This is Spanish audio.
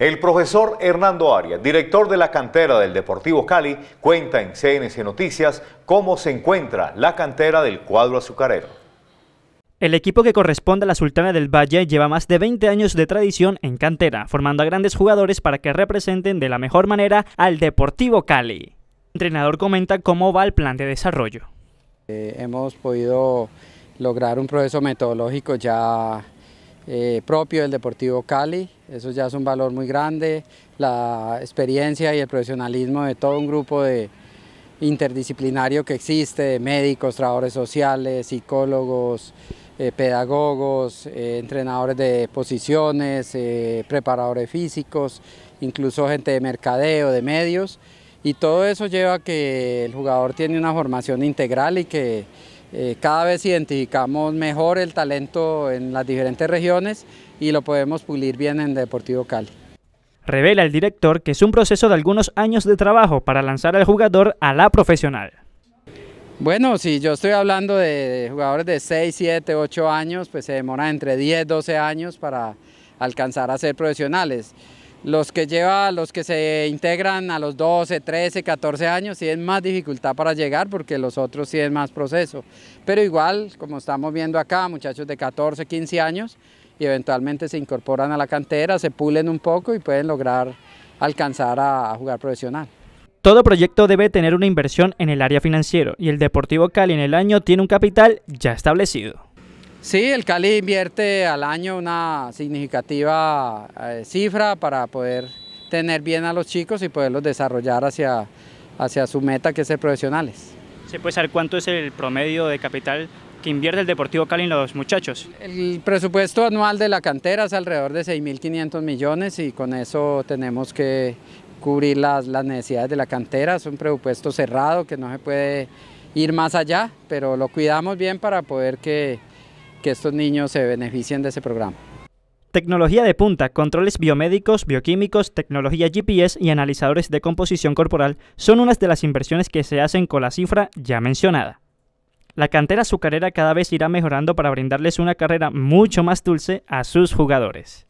El profesor Hernando Arias, director de la cantera del Deportivo Cali, cuenta en CNC Noticias cómo se encuentra la cantera del cuadro azucarero. El equipo que corresponde a la Sultana del Valle lleva más de 20 años de tradición en cantera, formando a grandes jugadores para que representen de la mejor manera al Deportivo Cali. El entrenador comenta cómo va el plan de desarrollo. Eh, hemos podido lograr un proceso metodológico ya eh, propio del Deportivo Cali, eso ya es un valor muy grande, la experiencia y el profesionalismo de todo un grupo de interdisciplinario que existe, médicos, trabajadores sociales, psicólogos, eh, pedagogos, eh, entrenadores de posiciones, eh, preparadores físicos, incluso gente de mercadeo, de medios, y todo eso lleva a que el jugador tiene una formación integral y que eh, cada vez identificamos mejor el talento en las diferentes regiones y lo podemos pulir bien en Deportivo Cali. Revela el director que es un proceso de algunos años de trabajo para lanzar al jugador a la profesional. Bueno, si yo estoy hablando de jugadores de 6, 7, 8 años, pues se demora entre 10, 12 años para alcanzar a ser profesionales los que lleva, los que se integran a los 12, 13, 14 años, tienen más dificultad para llegar porque los otros tienen más proceso. Pero igual, como estamos viendo acá, muchachos de 14, 15 años, y eventualmente se incorporan a la cantera, se pulen un poco y pueden lograr alcanzar a, a jugar profesional. Todo proyecto debe tener una inversión en el área financiero y el Deportivo Cali en el año tiene un capital ya establecido. Sí, el Cali invierte al año una significativa eh, cifra para poder tener bien a los chicos y poderlos desarrollar hacia, hacia su meta que es ser profesionales. ¿Se puede saber cuánto es el promedio de capital que invierte el Deportivo Cali en los muchachos? El presupuesto anual de la cantera es alrededor de 6.500 millones y con eso tenemos que cubrir las, las, necesidades de la cantera. Es un presupuesto cerrado que no se puede ir más allá, pero lo cuidamos bien para poder que que estos niños se beneficien de ese programa. Tecnología de punta, controles biomédicos, bioquímicos, tecnología GPS y analizadores de composición corporal son unas de las inversiones que se hacen con la cifra ya mencionada. La cantera azucarera cada vez irá mejorando para brindarles una carrera mucho más dulce a sus jugadores.